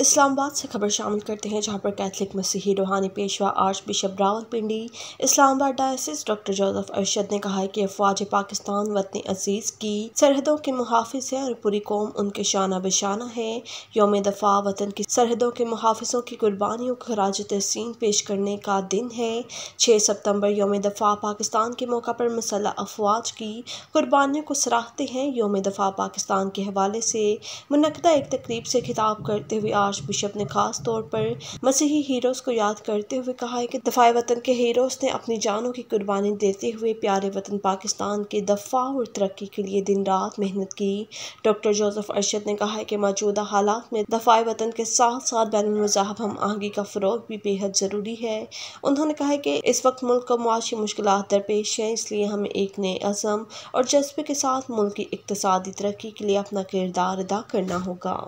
इस्लामाबाद से खबर शामिल करते हैं जहां पर कैथलिक मसीही रूहानी पेशवा archbishop Rawalpindi Islamabad diocese doctor Joseph Arshad ने कहा है कि अफवाज पाकिस्तान वतन अजीज की सरहदों के मुहाफ़ हैं और पूरी कौम उनके शाना बशाना है योम दफ़ा वतन की सरहदों के मुहाफ़ों की कुर्बानियों को खराज तहसीन पेश करने का दिन है छः सितम्बर योम दफ़ा पाकिस्तान के मौका पर मसला अफवाज की कुर्बानियों को सराहते हैं योम दफ़ा पाकिस्तान के हवाले से मुनदा एक तकरीब से खिताब करते हुए आर्च बिशप ने खास तौर पर मसीही हीरोज़ को याद करते हुए कहा है कि दफाए वतन के हीरोज़ ने अपनी जानों की कुर्बानी देते हुए प्यारे वतन पाकिस्तान के दफा और तरक्की के लिए दिन रात मेहनत की डॉक्टर जोसफ अरशद ने कहा है कि मौजूदा हालात में दफाए वतन के साथ साथ बैन मजाब हम आहंगी का फ़रोग भी बेहद ज़रूरी है उन्होंने कहा है कि इस वक्त मुल्क को मुआशी मुश्किल दरपेश है इसलिए हमें एक नए अज़म और जज्बे के साथ मुल्क की इकतदी तरक्की के लिए अपना किरदार अदा करना होगा